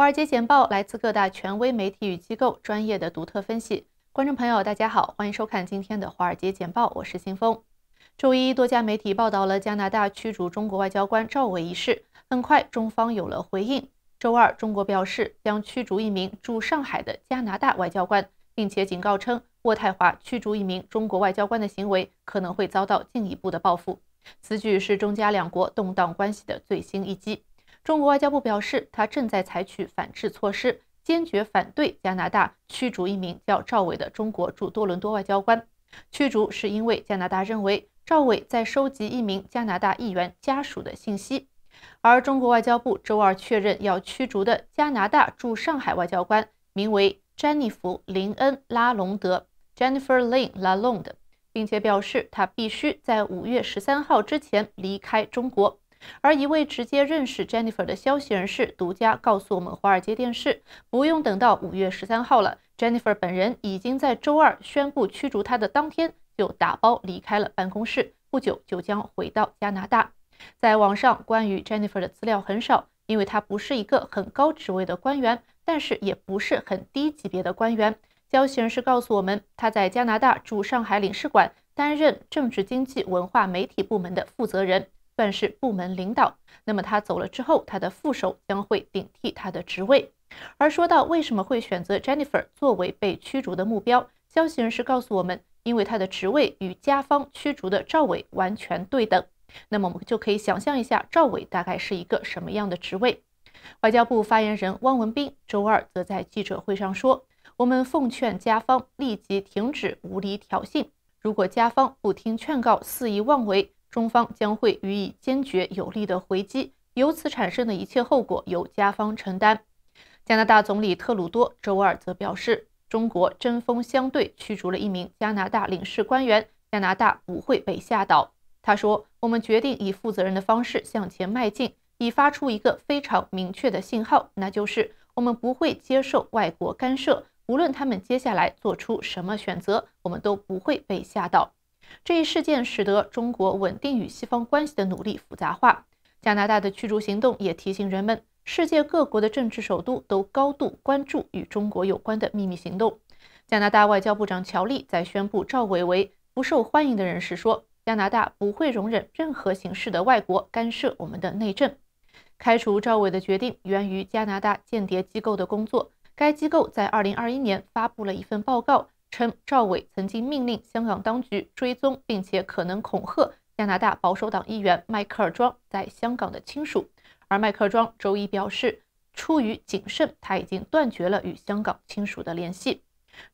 华尔街简报来自各大权威媒体与机构专业的独特分析。观众朋友，大家好，欢迎收看今天的华尔街简报，我是新风。周一，多家媒体报道了加拿大驱逐中国外交官赵伟一事，很快中方有了回应。周二，中国表示将驱逐一名驻上海的加拿大外交官，并且警告称，渥太华驱逐一名中国外交官的行为可能会遭到进一步的报复。此举是中加两国动荡关系的最新一击。中国外交部表示，他正在采取反制措施，坚决反对加拿大驱逐一名叫赵伟的中国驻多伦多外交官。驱逐是因为加拿大认为赵伟在收集一名加拿大议员家属的信息。而中国外交部周二确认要驱逐的加拿大驻上海外交官名为 Jennifer 拉隆德 （Jennifer Lynn LaLonde），并且表示他必须在五月十三号之前离开中国。而一位直接认识 Jennifer 的消息人士独家告诉我们，《华尔街电视》不用等到五月十三号了，Jennifer 本人已经在周二宣布驱逐他的当天就打包离开了办公室，不久就将回到加拿大。在网上关于 Jennifer 的资料很少，因为他不是一个很高职位的官员，但是也不是很低级别的官员。消息人士告诉我们，他在加拿大驻上海领事馆担任政治、经济、文化、媒体部门的负责人。算是部门领导，那么他走了之后，他的副手将会顶替他的职位。而说到为什么会选择 Jennifer 作为被驱逐的目标，消息人士告诉我们，因为他的职位与甲方驱逐的赵伟完全对等。那么我们就可以想象一下，赵伟大概是一个什么样的职位。外交部发言人汪文斌周二则在记者会上说：“我们奉劝甲方立即停止无理挑衅，如果甲方不听劝告，肆意妄为。”中方将会予以坚决有力的回击，由此产生的一切后果由加方承担。加拿大总理特鲁多周二则表示，中国针锋相对驱逐了一名加拿大领事官员，加拿大不会被吓倒。他说：“我们决定以负责任的方式向前迈进，以发出一个非常明确的信号，那就是我们不会接受外国干涉，无论他们接下来做出什么选择，我们都不会被吓倒。”这一事件使得中国稳定与西方关系的努力复杂化。加拿大的驱逐行动也提醒人们，世界各国的政治首都都高度关注与中国有关的秘密行动。加拿大外交部长乔利在宣布赵伟为不受欢迎的人时说：“加拿大不会容忍任何形式的外国干涉我们的内政。”开除赵伟的决定源于加拿大间谍机构的工作。该机构在2021年发布了一份报告。称赵伟曾经命令香港当局追踪，并且可能恐吓加拿大保守党议员迈克尔庄在香港的亲属。而迈克尔庄周一表示，出于谨慎，他已经断绝了与香港亲属的联系。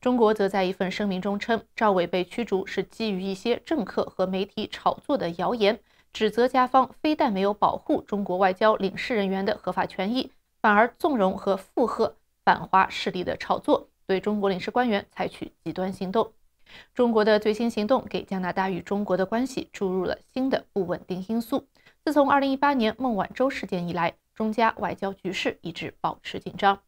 中国则在一份声明中称，赵伟被驱逐是基于一些政客和媒体炒作的谣言，指责加方非但没有保护中国外交领事人员的合法权益，反而纵容和附和反华势力的炒作。对中国领事官员采取极端行动，中国的最新行动给加拿大与中国的关系注入了新的不稳定因素。自从2018年孟晚舟事件以来，中加外交局势一直保持紧张。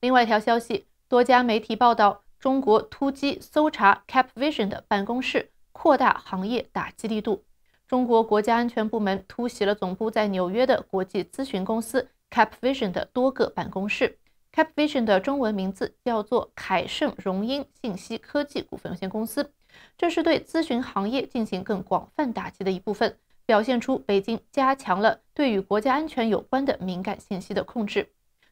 另外一条消息，多家媒体报道，中国突击搜查 Capvision 的办公室，扩大行业打击力度。中国国家安全部门突袭了总部在纽约的国际咨询公司 Capvision 的多个办公室。Capvision 的中文名字叫做凯盛荣英信息科技股份有限公司。这是对咨询行业进行更广泛打击的一部分，表现出北京加强了对与国家安全有关的敏感信息的控制。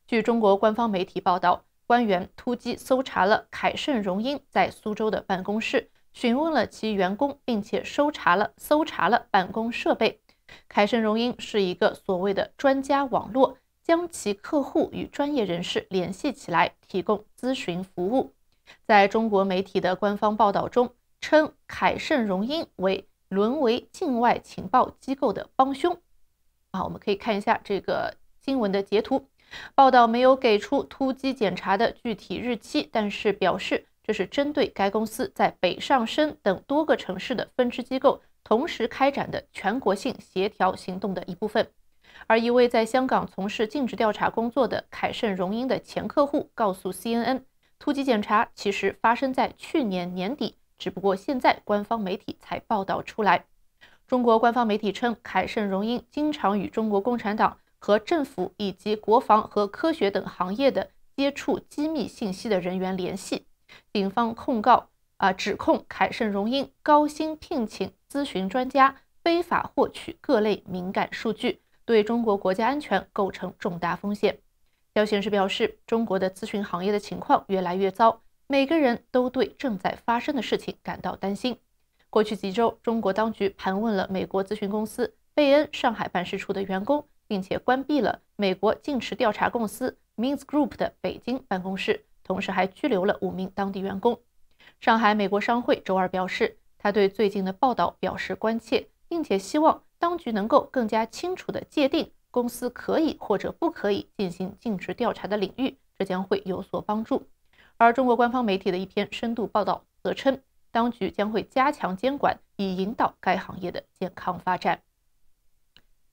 据中国官方媒体报道，官员突击搜查了凯盛荣英在苏州的办公室，询问了其员工，并且搜查了搜查了办公设备。凯盛荣英是一个所谓的专家网络。将其客户与专业人士联系起来，提供咨询服务。在中国媒体的官方报道中，称凯盛荣英为沦为境外情报机构的帮凶。啊，我们可以看一下这个新闻的截图。报道没有给出突击检查的具体日期，但是表示这是针对该公司在北上深等多个城市的分支机构同时开展的全国性协调行动的一部分。而一位在香港从事尽职调查工作的凯盛荣英的前客户告诉 CNN，突击检查其实发生在去年年底，只不过现在官方媒体才报道出来。中国官方媒体称，凯盛荣英经常与中国共产党和政府以及国防和科学等行业的接触机密信息的人员联系。警方控告啊，指控凯盛荣英高薪聘请咨询专家，非法获取各类敏感数据。对中国国家安全构成重大风险。消先生表示，中国的咨询行业的情况越来越糟，每个人都对正在发生的事情感到担心。过去几周，中国当局盘问了美国咨询公司贝恩上海办事处的员工，并且关闭了美国尽职调查公司 m e a n s Group 的北京办公室，同时还拘留了五名当地员工。上海美国商会周二表示，他对最近的报道表示关切，并且希望。当局能够更加清楚地界定公司可以或者不可以进行尽职调查的领域，这将会有所帮助。而中国官方媒体的一篇深度报道则称，当局将会加强监管，以引导该行业的健康发展。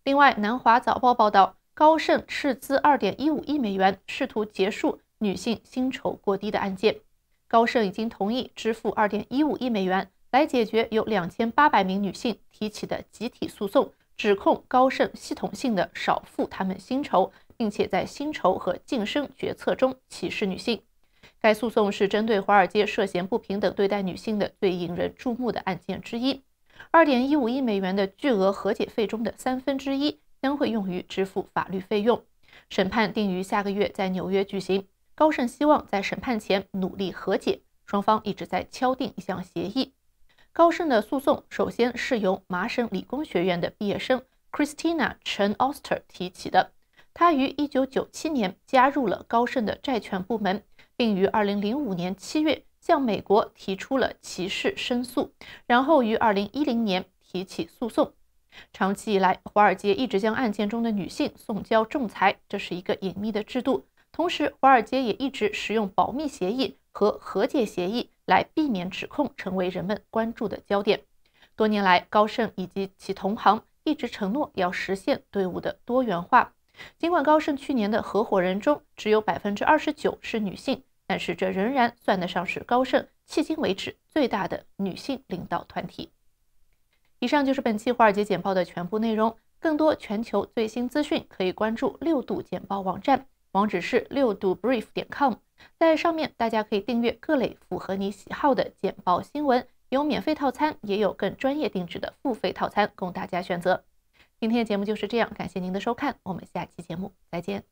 另外，《南华早报》报道，高盛斥资2.15亿美元，试图结束女性薪酬过低的案件。高盛已经同意支付2.15亿美元。来解决有两千八百名女性提起的集体诉讼，指控高盛系统性的少付他们薪酬，并且在薪酬和晋升决策中歧视女性。该诉讼是针对华尔街涉嫌不平等对待女性的最引人注目的案件之一。二点一五亿美元的巨额和解费中的三分之一将会用于支付法律费用。审判定于下个月在纽约举行。高盛希望在审判前努力和解，双方一直在敲定一项协议。高盛的诉讼首先是由麻省理工学院的毕业生 Christina Chenoster 提起的。他于1997年加入了高盛的债权部门，并于2005年7月向美国提出了歧视申诉，然后于2010年提起诉讼。长期以来，华尔街一直将案件中的女性送交仲裁，这是一个隐秘的制度。同时，华尔街也一直使用保密协议和和解协议。来避免指控成为人们关注的焦点。多年来，高盛以及其同行一直承诺要实现队伍的多元化。尽管高盛去年的合伙人中只有百分之二十九是女性，但是这仍然算得上是高盛迄今为止最大的女性领导团体。以上就是本期华尔街简报的全部内容。更多全球最新资讯，可以关注六度简报网站。网址是六度 brief 点 com，在上面大家可以订阅各类符合你喜好的简报新闻，有免费套餐，也有更专业定制的付费套餐供大家选择。今天的节目就是这样，感谢您的收看，我们下期节目再见。